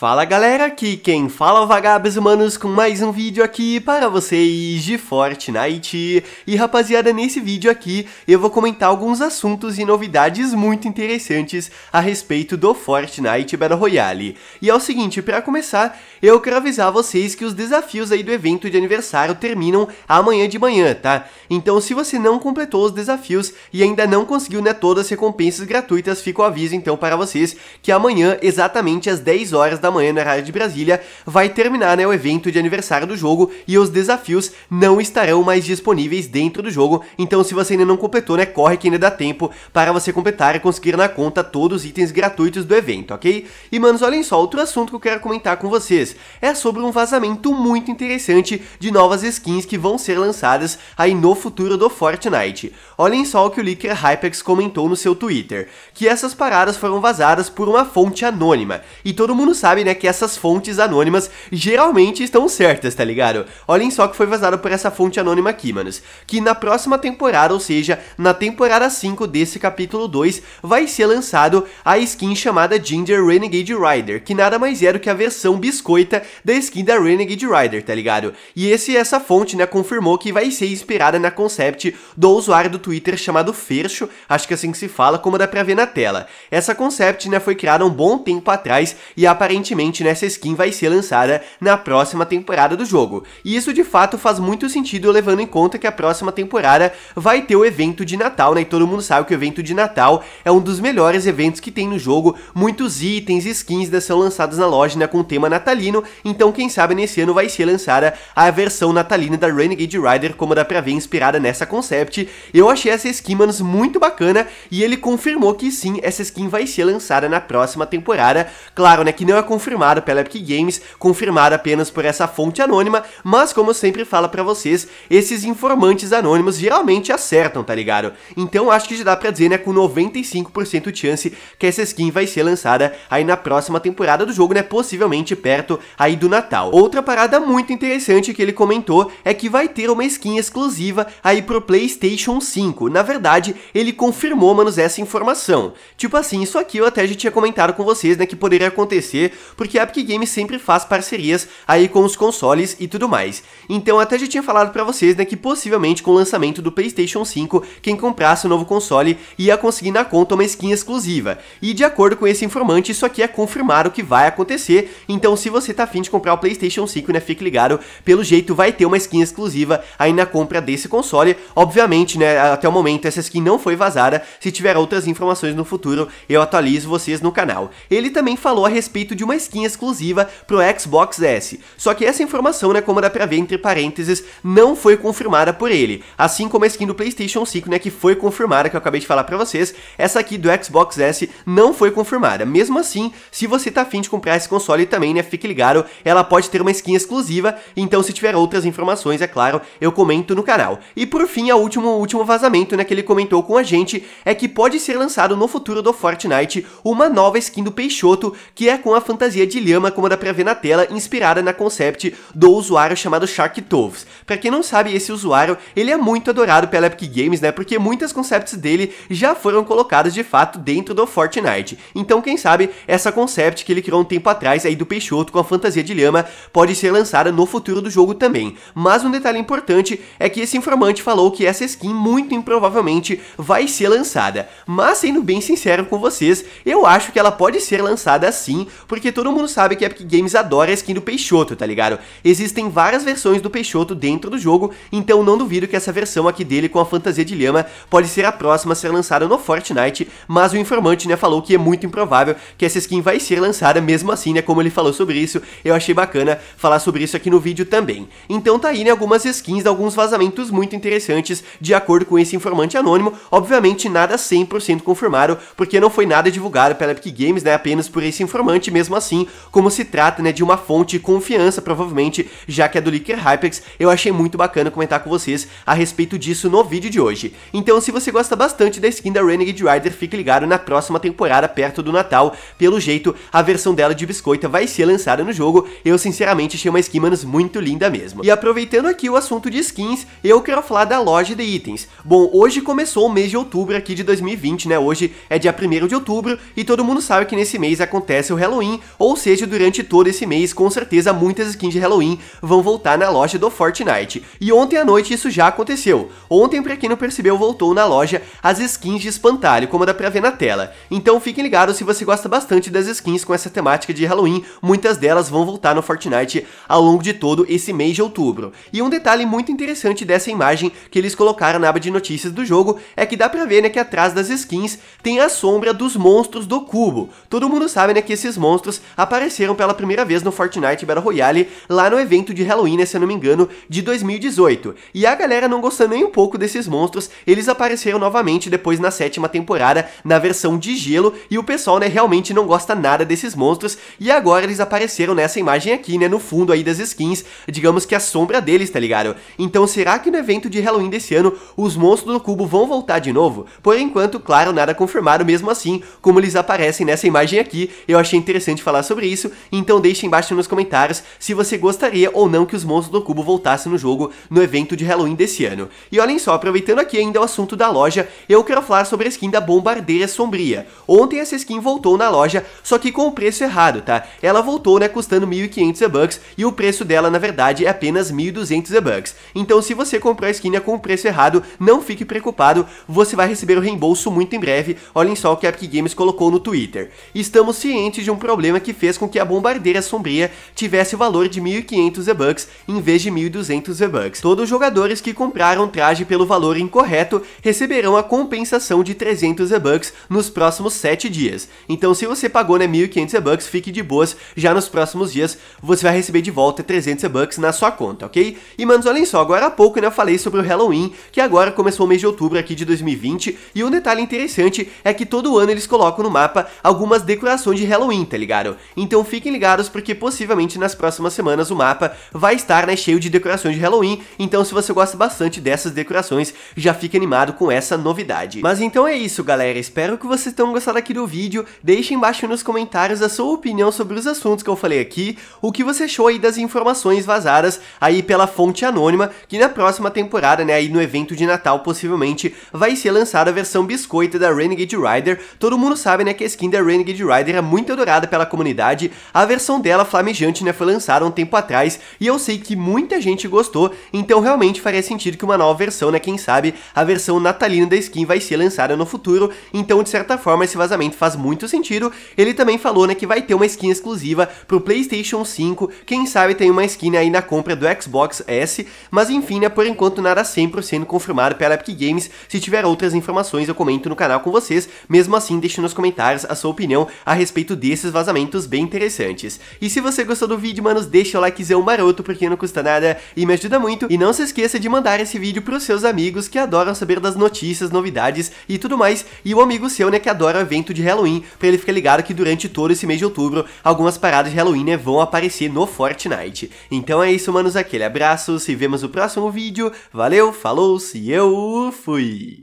Fala galera, aqui quem fala é o Vagabes Humanos com mais um vídeo aqui para vocês de Fortnite. E rapaziada, nesse vídeo aqui eu vou comentar alguns assuntos e novidades muito interessantes a respeito do Fortnite Battle Royale. E é o seguinte, para começar, eu quero avisar vocês que os desafios aí do evento de aniversário terminam amanhã de manhã, tá? Então se você não completou os desafios e ainda não conseguiu né, todas as recompensas gratuitas, fica o aviso então para vocês que amanhã, exatamente às 10 horas da da manhã na área de Brasília, vai terminar né, o evento de aniversário do jogo e os desafios não estarão mais disponíveis dentro do jogo. Então, se você ainda não completou, né, corre que ainda dá tempo para você completar e conseguir na conta todos os itens gratuitos do evento, ok? E, manos, olhem só, outro assunto que eu quero comentar com vocês é sobre um vazamento muito interessante de novas skins que vão ser lançadas aí no futuro do Fortnite. Olhem só o que o Licker Hypex comentou no seu Twitter, que essas paradas foram vazadas por uma fonte anônima, e todo mundo sabe sabe, né, que essas fontes anônimas geralmente estão certas, tá ligado? Olhem só que foi vazado por essa fonte anônima aqui, manos. Que na próxima temporada, ou seja, na temporada 5 desse capítulo 2, vai ser lançado a skin chamada Ginger Renegade Rider, que nada mais era é do que a versão biscoita da skin da Renegade Rider, tá ligado? E esse essa fonte, né, confirmou que vai ser inspirada na concept do usuário do Twitter chamado Fercho, acho que é assim que se fala, como dá pra ver na tela. Essa concept, né, foi criada um bom tempo atrás e aparentemente aparentemente nessa skin vai ser lançada na próxima temporada do jogo. E isso de fato faz muito sentido levando em conta que a próxima temporada vai ter o evento de Natal, né? E todo mundo sabe que o evento de Natal é um dos melhores eventos que tem no jogo. Muitos itens e skins são lançados na loja né, com o tema natalino, então quem sabe nesse ano vai ser lançada a versão natalina da Renegade Rider, como dá pra ver inspirada nessa concept. Eu achei essa skin, manos, muito bacana e ele confirmou que sim, essa skin vai ser lançada na próxima temporada. Claro, né, que não é confirmada pela Epic Games, confirmada apenas por essa fonte anônima, mas como eu sempre falo para vocês, esses informantes anônimos geralmente acertam, tá ligado? Então acho que já dá pra dizer, né, com 95% de chance que essa skin vai ser lançada aí na próxima temporada do jogo, né, possivelmente perto aí do Natal. Outra parada muito interessante que ele comentou é que vai ter uma skin exclusiva aí pro Playstation 5. Na verdade, ele confirmou, manos, essa informação. Tipo assim, isso aqui eu até já tinha comentado com vocês, né, que poderia acontecer porque a Epic Games sempre faz parcerias aí com os consoles e tudo mais. Então até já tinha falado para vocês, né, que possivelmente com o lançamento do PlayStation 5, quem comprasse o novo console ia conseguir na conta uma skin exclusiva. E de acordo com esse informante, isso aqui é confirmado que vai acontecer, então se você tá afim de comprar o PlayStation 5, né, fique ligado, pelo jeito vai ter uma skin exclusiva aí na compra desse console. Obviamente, né, até o momento essa skin não foi vazada, se tiver outras informações no futuro, eu atualizo vocês no canal. Ele também falou a respeito de uma uma skin exclusiva pro Xbox S. Só que essa informação, né, como dá pra ver entre parênteses, não foi confirmada por ele. Assim como a skin do PlayStation 5, né, que foi confirmada, que eu acabei de falar pra vocês, essa aqui do Xbox S não foi confirmada. Mesmo assim, se você tá afim de comprar esse console também, né, fique ligado, ela pode ter uma skin exclusiva, então se tiver outras informações, é claro, eu comento no canal. E por fim, o último, último vazamento, né, que ele comentou com a gente, é que pode ser lançado no futuro do Fortnite uma nova skin do Peixoto, que é com a fantasia fantasia de lhama como dá pra ver na tela, inspirada na concept do usuário chamado Shark Toves. Pra quem não sabe, esse usuário, ele é muito adorado pela Epic Games, né, porque muitas concepts dele já foram colocadas de fato dentro do Fortnite. Então, quem sabe, essa concept que ele criou um tempo atrás aí do Peixoto com a fantasia de lhama pode ser lançada no futuro do jogo também. Mas um detalhe importante é que esse informante falou que essa skin muito improvavelmente vai ser lançada. Mas sendo bem sincero com vocês, eu acho que ela pode ser lançada sim, porque porque todo mundo sabe que a Epic Games adora a skin do Peixoto, tá ligado? Existem várias versões do Peixoto dentro do jogo, então não duvido que essa versão aqui dele com a fantasia de lhama pode ser a próxima a ser lançada no Fortnite, mas o informante, né, falou que é muito improvável que essa skin vai ser lançada mesmo assim, né, como ele falou sobre isso, eu achei bacana falar sobre isso aqui no vídeo também. Então tá aí, né, algumas skins, alguns vazamentos muito interessantes, de acordo com esse informante anônimo, obviamente nada 100% confirmado, porque não foi nada divulgado pela Epic Games, né, apenas por esse informante mesmo assim, como se trata né, de uma fonte de confiança, provavelmente, já que é do Licker Hypex, eu achei muito bacana comentar com vocês a respeito disso no vídeo de hoje. Então, se você gosta bastante da skin da Renegade Rider, fique ligado na próxima temporada, perto do Natal. Pelo jeito, a versão dela de biscoita vai ser lançada no jogo, eu sinceramente achei uma skin, manos, muito linda mesmo. E aproveitando aqui o assunto de skins, eu quero falar da loja de itens. Bom, hoje começou o mês de outubro aqui de 2020, né, hoje é dia 1 de outubro, e todo mundo sabe que nesse mês acontece o Halloween, ou seja, durante todo esse mês, com certeza muitas skins de Halloween vão voltar na loja do Fortnite. E ontem à noite isso já aconteceu. Ontem, pra quem não percebeu, voltou na loja as skins de espantalho, como dá pra ver na tela. Então fiquem ligados se você gosta bastante das skins com essa temática de Halloween, muitas delas vão voltar no Fortnite ao longo de todo esse mês de outubro. E um detalhe muito interessante dessa imagem que eles colocaram na aba de notícias do jogo é que dá pra ver né, que atrás das skins tem a sombra dos monstros do cubo. Todo mundo sabe né, que esses monstros apareceram pela primeira vez no Fortnite Battle Royale lá no evento de Halloween, né, se eu não me engano, de 2018. E a galera não gostando nem um pouco desses monstros, eles apareceram novamente depois na sétima temporada, na versão de gelo, e o pessoal, né, realmente não gosta nada desses monstros, e agora eles apareceram nessa imagem aqui, né, no fundo aí das skins, digamos que a sombra deles, tá ligado? Então será que no evento de Halloween desse ano, os monstros do cubo vão voltar de novo? Por enquanto, claro, nada confirmado mesmo assim, como eles aparecem nessa imagem aqui, eu achei interessante falar falar sobre isso, então deixe embaixo nos comentários se você gostaria ou não que os monstros do cubo voltassem no jogo no evento de Halloween desse ano. E olhem só, aproveitando aqui ainda o assunto da loja, eu quero falar sobre a skin da Bombardeira Sombria. Ontem essa skin voltou na loja, só que com o preço errado, tá? Ela voltou, né, custando 1.500 E-Bucks e o preço dela, na verdade, é apenas 1.200 E-Bucks. Então se você comprou a skin né, com o preço errado, não fique preocupado, você vai receber o reembolso muito em breve. Olhem só o que a Epic Games colocou no Twitter. Estamos cientes de um problema que fez com que a Bombardeira Sombria tivesse o valor de 1.500 V-Bucks em vez de 1.200 V-Bucks. Todos os jogadores que compraram traje pelo valor incorreto receberão a compensação de 300 V-Bucks nos próximos 7 dias. Então se você pagou né, 1.500 V-Bucks, fique de boas, já nos próximos dias você vai receber de volta 300 V-Bucks na sua conta, ok? E manos, olhem só, agora há pouco né, eu falei sobre o Halloween, que agora começou o mês de outubro aqui de 2020, e um detalhe interessante é que todo ano eles colocam no mapa algumas decorações de Halloween, tá ligado? Então fiquem ligados porque possivelmente nas próximas semanas o mapa vai estar né, cheio de decorações de Halloween, então se você gosta bastante dessas decorações, já fique animado com essa novidade. Mas então é isso galera, espero que vocês tenham gostado aqui do vídeo, deixem embaixo nos comentários a sua opinião sobre os assuntos que eu falei aqui, o que você achou aí das informações vazadas aí pela fonte anônima, que na próxima temporada, né, aí no evento de Natal possivelmente vai ser lançada a versão biscoita da Renegade Rider, todo mundo sabe né, que a skin da Renegade Rider é muito adorada pela comunidade, a versão dela flamejante né, foi lançada um tempo atrás e eu sei que muita gente gostou, então realmente faria sentido que uma nova versão, né, quem sabe, a versão natalina da skin vai ser lançada no futuro, então de certa forma esse vazamento faz muito sentido. Ele também falou né, que vai ter uma skin exclusiva pro PlayStation 5, quem sabe tem uma skin aí na compra do Xbox S, mas enfim, né, por enquanto nada 100% confirmado pela Epic Games. Se tiver outras informações eu comento no canal com vocês, mesmo assim deixe nos comentários a sua opinião a respeito desses vazamentos momentos bem interessantes. E se você gostou do vídeo, manos, deixa o likezão maroto porque não custa nada e me ajuda muito. E não se esqueça de mandar esse vídeo pros seus amigos que adoram saber das notícias, novidades e tudo mais. E o amigo seu, né, que adora evento de Halloween, pra ele ficar ligado que durante todo esse mês de outubro, algumas paradas de Halloween, né, vão aparecer no Fortnite. Então é isso, manos, aquele abraço, se vemos no próximo vídeo, valeu, falou, se eu fui!